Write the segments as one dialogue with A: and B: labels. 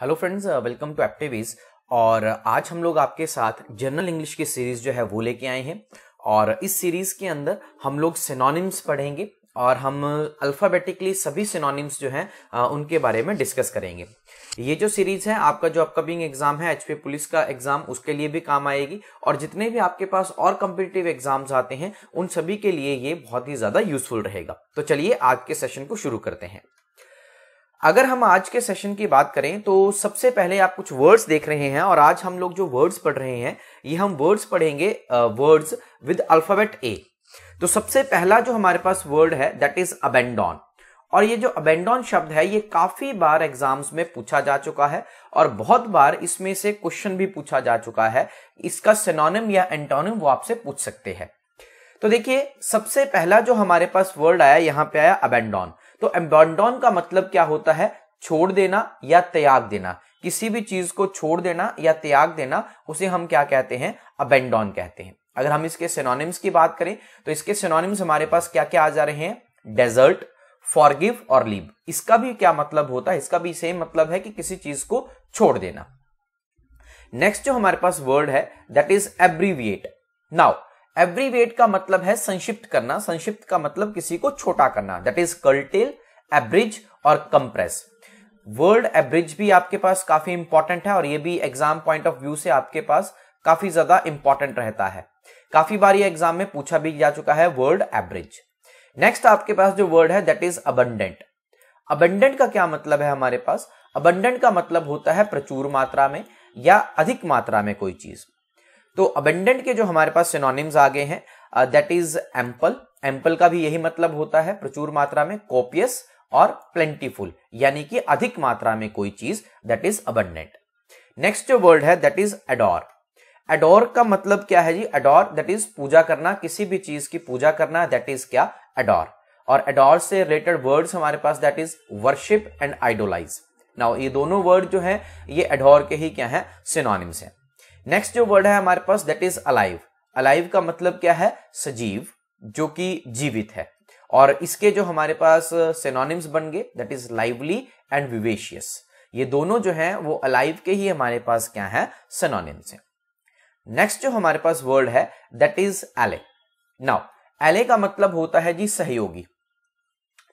A: hello friends welcome to एप्टिविज और आज हम लोग आपके साथ जनरल इंग्लिश की सीरीज जो है वो लेके आए हैं और इस सीरीज के अंदर हम लोग सिनोनिम्स पढ़ेंगे और हम अल्फ़ाबेटिकली सभी सिनोनिम्स जो हैं uh, उनके बारे में डिस्कस करेंगे ये जो सीरीज़ है आपका जो अपकमिंग एग्ज़ाम है एचपी पुलिस का एग्ज़ाम उसके लिए भी काम आएगी और जितने भी आपके पास और कंपिटेटिव एग्ज़ाम्स आते हैं उन सभी के लिए ये बहुत ही ज़्यादा यूज़फुल रहेगा तो चलिए आज के सेशन को शुरू करते हैं अगर हम आज के सेशन की बात करें तो सबसे पहले आप कुछ वर्ड्स देख रहे हैं और आज हम लोग जो वर्ड्स पढ़ रहे हैं ये हम वर्ड्स पढ़ेंगे वर्ड्स विद अल्फाबेट ए तो सबसे पहला जो हमारे पास वर्ड है दैट इज अबेंडॉन और ये जो अबेंडॉन शब्द है ये काफी बार एग्जाम्स में पूछा जा चुका है और बहुत बार इसमें से क्वेश्चन भी पूछा जा चुका है इसका सेनोनिम या एंटोनिम वो आपसे पूछ सकते हैं तो देखिए सबसे पहला जो हमारे पास वर्ड आया यहां पे आया अबेंडॉन तो एबेंडन का मतलब क्या होता है छोड़ देना या त्याग देना किसी भी चीज को छोड़ देना या त्याग देना उसे हम क्या कहते हैं अबेंडन कहते हैं अगर हम इसके सिनोनिम्स की बात करें तो इसके सिनोनिम्स हमारे पास क्या क्या आ जा रहे हैं डेजर्ट फॉरगिव और लीव इसका भी क्या मतलब होता है इसका भी सेम मतलब है कि किसी चीज को छोड़ देना नेक्स्ट जो हमारे पास वर्ड है that is abbreviate now abbreviate का मतलब है संक्षिप्त करना संक्षिप्त का मतलब किसी को छोटा करना दैट इज कर्टेल एब्रिज और कंप्रेस वर्ड एब्रिज भी आपके पास काफी इंपॉर्टेंट है और ये भी एग्जाम पॉइंट ऑफ व्यू से आपके पास काफी ज्यादा इंपॉर्टेंट रहता है काफी बार ये एग्जाम में पूछा भी जा चुका है वर्ड एब्रिज नेक्स्ट आपके पास जो वर्ड है दैट इज अबंडेंट अबंडेंट का क्या मतलब है हमारे पास अबंडेंट का मतलब होता है प्रचुर मात्रा में या अधिक मात्रा में कोई चीज तो अबंडेंट के जो हमारे पास सिनोनिम्स आगे हैं दैट इज एम्पल एम्पल का भी यही मतलब होता है प्रचुर मात्रा में कॉपियस और प्लेंटीफुल यानी कि अधिक मात्रा में कोई चीज दैट इज अबंडेंट नेक्स्ट जो वर्ड है दैट इज एडोर एडोर का मतलब क्या है जी एडोर दैट इज पूजा करना किसी भी चीज की पूजा करना दैट इज क्या एडोर और एडोर से रिलेटेड वर्ड्स हमारे पास that is worship and idolize now ये दोनों वर्ड जो है ये एडोर के ही क्या है सिनोनिम्स है नेक्स्ट जो वर्ड है हमारे पास दैट इज अलाइव अलाइव का मतलब क्या है सजीव जो कि जीवित है और इसके जो हमारे पास सेनोनिम्स बन गए that is lively and vivacious ये दोनों जो हैं वो अलाइव के ही हमारे पास क्या है सेनोनिम्स हैं नेक्स्ट जो हमारे पास वर्ड है that is allay now allay का मतलब होता है जी सहयोगी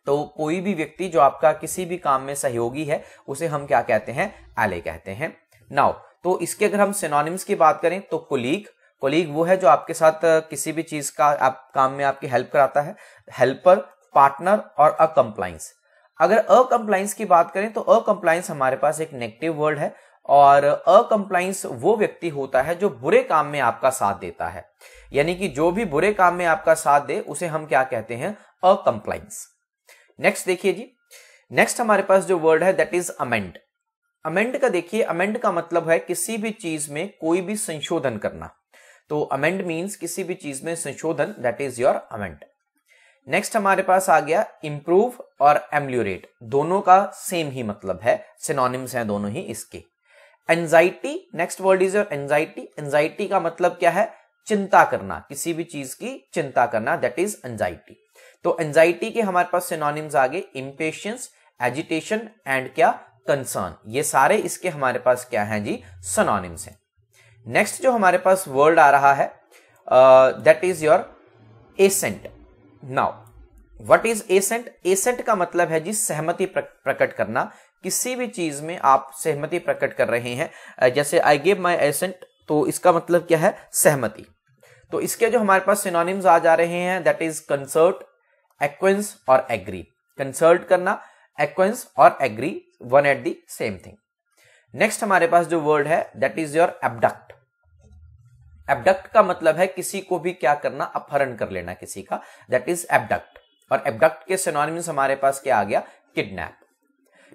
A: तो कोई भी व्यक्ति जो आपका किसी भी काम में सहयोगी है उसे हम क्या कहते हैं एले कहते हैं नाउ तो इसके अगर हम सेनोनिम्स की बात करें तो कुलीग कोलीग वो है जो आपके साथ किसी भी चीज का आप काम में आपकी हेल्प कराता है हेल्पर पार्टनर और अकम्प्लाइंस अगर अकम्प्लाइंस की बात करें तो अकम्प्लाइंस हमारे पास एक नेगेटिव वर्ड है और अकम्प्लाइंस वो व्यक्ति होता है जो बुरे काम में आपका साथ देता है यानी कि जो भी बुरे काम में आपका साथ दे उसे हम क्या कहते हैं अकम्प्लाइंस नेक्स्ट देखिए जी नेक्स्ट हमारे पास जो वर्ड है दैट इज अमेंड अमेंड का देखिए अमेंड का मतलब है किसी भी चीज में कोई भी संशोधन करना तो अमेंड मीन्स किसी भी चीज में संशोधन that is your amend next हमारे पास आ गया इंप्रूव और एम्ल्यूरेट दोनों का सेम ही मतलब है सिनोनिम्स हैं दोनों ही इसके anxiety next word is your anxiety anxiety का मतलब क्या है चिंता करना किसी भी चीज की चिंता करना दैट इज एंजाइटी तो एंजाइटी के हमारे पास सिनोनिम्स आ गए इम्पेशंस एजिटेशन एंड क्या कंसर्न ये सारे इसके हमारे पास क्या हैं जी सनोनिम्स हैं नेक्स्ट जो हमारे पास वर्ड आ रहा है that is your assent now what is assent assent का मतलब है जी सहमति प्रकट करना किसी भी चीज में आप सहमति प्रकट कर रहे हैं जैसे आई गेव माई एसेंट तो इसका मतलब क्या है सहमति तो इसके जो हमारे पास सिनोनिम्स आ जा रहे हैं दैट इज कंसर्ट एक्वेंस और एग्री कंसर्ट करना एक्वेंस और agree one at the same thing next हमारे पास जो वर्ड है that is your abduct abduct का मतलब है किसी को भी क्या करना अपहरण कर लेना किसी का दैट इज एबडक्ट और एबडक्ट के सिनोनिम्स हमारे पास क्या आ गया kidnap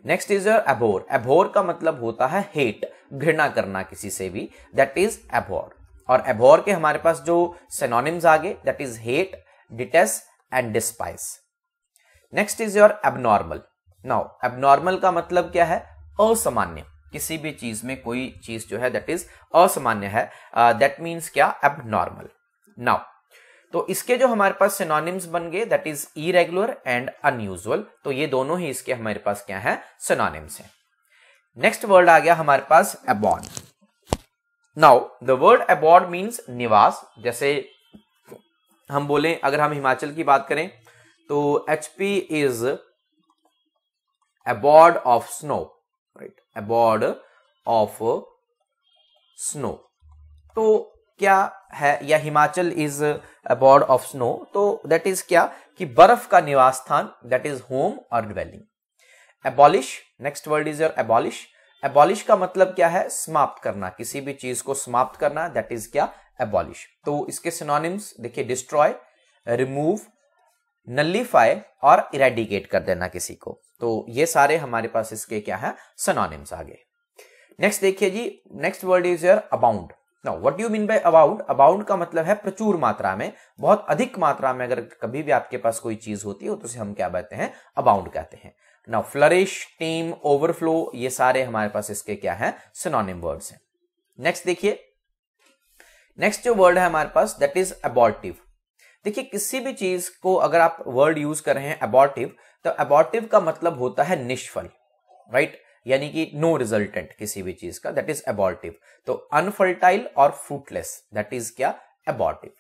A: next is your abhor abhor का मतलब होता है हेट घृणा करना किसी से भी दैट इज एबोर और एबोर के हमारे पास जो सेनोनिम्स आ गए that is hate detest and despise next is your abnormal now abnormal का मतलब क्या है असामान्य किसी भी चीज में कोई चीज जो है दैट इज असामान्य है दैट मीन्स क्या अब नॉर्मल नाउ तो इसके जो हमारे पास सिनोनिम्स बन गए that is irregular and unusual तो ये दोनों ही इसके हमारे पास क्या है सिनोनिम्स हैं नेक्स्ट वर्ड आ गया हमारे पास abode now the word abode means निवास जैसे हम बोले अगर हम हिमाचल की बात करें तो H P is abode of snow right abode of snow तो क्या है या Himachal is abode of snow तो दैट इज क्या कि बर्फ का निवास स्थान दैट इज होम और dwelling abolish next word is your abolish abolish का मतलब क्या है समाप्त करना किसी भी चीज को समाप्त करना दैट इज क्या एबॉलिश तो इसके सिनोनिम्स देखिए डिस्ट्रॉय रिमूव नलीफाई और इरेडिकेट कर देना किसी को तो ये सारे हमारे पास इसके क्या है सनोनिम्स आगे नेक्स्ट देखिए जी next word is your abound now what you mean by abound abound का मतलब है प्रचुर मात्रा में बहुत अधिक मात्रा में अगर कभी भी आपके पास कोई चीज होती हो तो उसे हम क्या कहते हैं अबाउंड कहते हैं नाउ फ्लरिश टीम ओवरफ्लो ये सारे हमारे पास इसके क्या है सिनोनिम वर्ड्स हैं नेक्स्ट देखिए नेक्स्ट जो वर्ड है हमारे पास दैट इज अबॉर्टिव देखिए किसी भी चीज को अगर आप वर्ड यूज कर रहे हैं अबॉर्टिव तो अबॉर्टिव का मतलब होता है निष्फल राइट यानी कि नो रिजल्टेंट किसी भी चीज का दैट इज अबॉर्टिव तो अनफर्टाइल और फ्रूटलेस दैट इज क्या abortive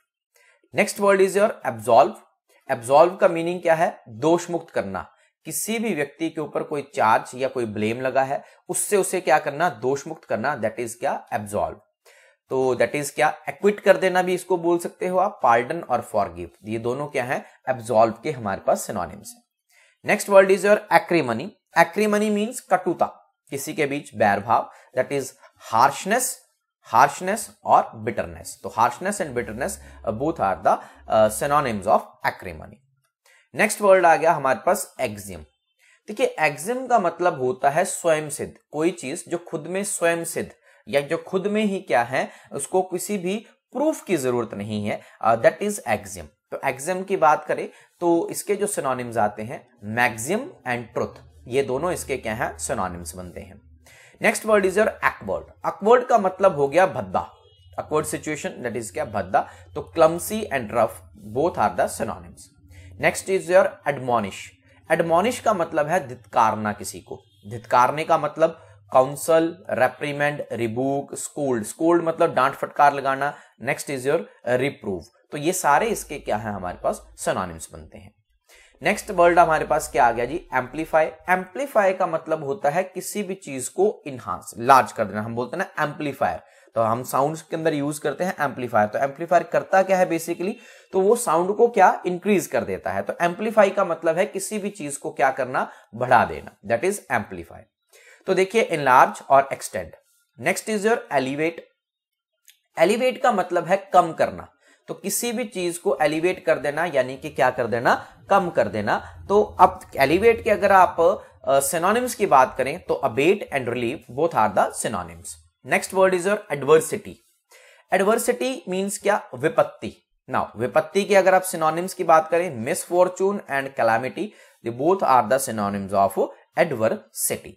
A: next word is your absolve absolve का मीनिंग क्या है दोष मुक्त करना किसी भी व्यक्ति के ऊपर कोई चार्ज या कोई ब्लेम लगा है उससे उसे क्या करना दोष मुक्त करना दैट इज क्या एब्जॉल्व तो दैट इज क्या एक्विट कर देना भी इसको बोल सकते हो आप पार्डन और फॉरगिव ये दोनों क्या है एब्जॉल्व के हमारे पास सिनोनिम्स है next word is your acrimony acrimony means कटुता किसी के बीच बैर भाव दैट इज हार्शनेस हार्शनेस और बिटरनेस तो harshness and bitterness both are the the of acrimony next word आ गया हमारे पास एक्जिम देखिए एक्जिम का मतलब होता है स्वयं सिद्ध कोई चीज जो खुद में स्वयं सिद्ध या जो खुद में ही क्या है उसको किसी भी प्रूफ की जरूरत नहीं है दैट इज एक्जिम तो एग्जिम की बात करें तो इसके जो सिनोनिम्स आते हैं मैग्जिम एंड ट्रुथ ये दोनों इसके क्या हैं सिनोनिम्स बनते हैं next word is your awkward awkward का मतलब हो गया भद्दा अकवर्ड सिचुएशन दट इज क्या भद्दा तो clumsy and rough both are the next is your admonish admonish का मतलब है धितकारना किसी को धितकारने का मतलब counsel reprimand rebuke schooled schooled मतलब डांट फटकार लगाना नेक्स्ट इज योर रिप्रूव तो ये सारे इसके क्या है हमारे पास सोनानिम्स बनते हैं नेक्स्ट वर्ड हमारे पास क्या आ गया जी एम्पलीफाई एम्पलीफाई का मतलब होता है किसी भी चीज को इनहांस लार्ज कर देना हम बोलते हैं ना एम्पलीफायर तो हम साउंड के अंदर यूज करते हैं एम्पलीफायर तो एम्पलीफायर करता क्या है बेसिकली तो वो साउंड को क्या इंक्रीज कर देता है तो एम्पलीफाई का मतलब है किसी भी चीज को क्या करना बढ़ा देना दैट इज एम्पलीफाई तो देखिए इनलार्ज और extend next is your elevate elevate का मतलब है कम करना तो किसी भी चीज को एलिवेट कर देना यानी कि क्या कर देना कम कर देना तो अब एलिवेट के अगर आप सिनोनिम्स uh, की बात करें तो abate and relieve both are the synonyms next word is your adversity adversity means क्या विपत्ति नाउ विपत्ति की अगर आप सिनोनिम्स की बात करें misfortune and calamity both are the synonyms of adversity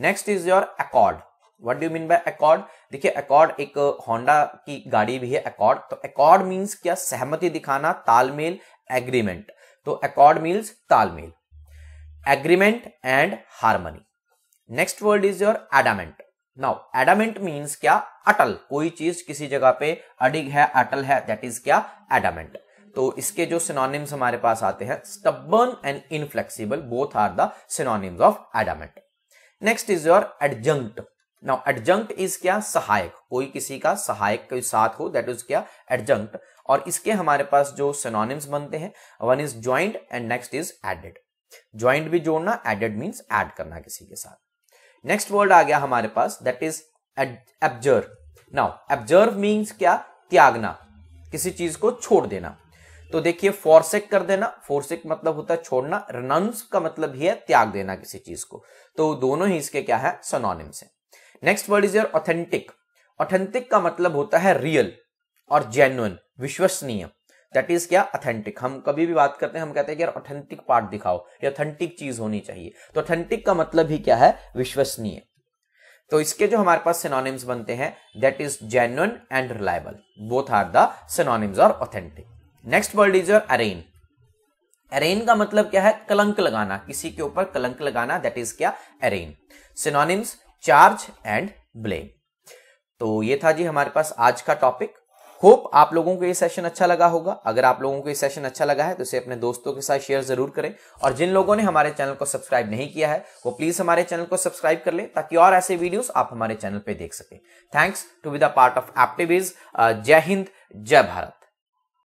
A: next is your accord what do mean by accord देखिए अकॉर्ड एक होंडा uh, की गाड़ी भी है अकॉर्ड तो अकॉर्ड मीन्स क्या सहमति दिखाना तालमेल एग्रीमेंट तो अकॉर्ड मीन्स तालमेल agreement and harmony next word is your adamant now adamant means क्या अटल कोई चीज किसी जगह पे अडिग है अटल है दैट इज क्या एडामेंट तो इसके जो सिनोनिम्स हमारे पास आते हैं stubborn and inflexible both are the synonyms of adamant next is your adjunct now adjunct is क्या सहायक कोई किसी का सहायक के साथ हो दैट इज क्या एडजंक्ट और इसके हमारे पास जो सिनोनिम्स बनते हैं one is joint and next is added joint भी जोड़ना एडेड मीन्स एड करना किसी के साथ नेक्स्ट वर्ड आ गया हमारे पास that is abjure now abjure means क्या त्यागना किसी चीज को छोड़ देना तो देखिए फोरसेक कर देना फोरसेक मतलब होता है छोड़ना रनंस का मतलब ही है त्याग देना किसी चीज को तो दोनों ही इसके क्या है सोनोनिम्स है next word is your authentic authentic का मतलब होता है रियल और जेन्युन विश्वसनीय दैट इज क्या ऑथेंटिक हम कभी भी बात करते हैं हम कहते हैं कि यार ऑथेंटिक पार्ट दिखाओ ये ऑथेंटिक चीज होनी चाहिए तो ऑथेंटिक का मतलब ही क्या है विश्वसनीय तो इसके जो हमारे पास सिनोनिम्स बनते हैं that is genuine and reliable both are the synonyms और authentic next word is your arraign arraign का मतलब क्या है कलंक लगाना किसी के ऊपर कलंक लगाना दैट इज क्या arraign synonyms charge and blame तो ये था जी हमारे पास आज का टॉपिक होप आप लोगों को ये सेशन अच्छा लगा होगा अगर आप लोगों को ये सेशन अच्छा लगा है तो इसे अपने दोस्तों के साथ शेयर जरूर करें और जिन लोगों ने हमारे चैनल को सब्सक्राइब नहीं किया है वो प्लीज हमारे चैनल को सब्सक्राइब कर लें ताकि और ऐसे वीडियोस आप हमारे चैनल पे देख सकें thanks to be the part of एप्टिविज जय हिंद जय भारत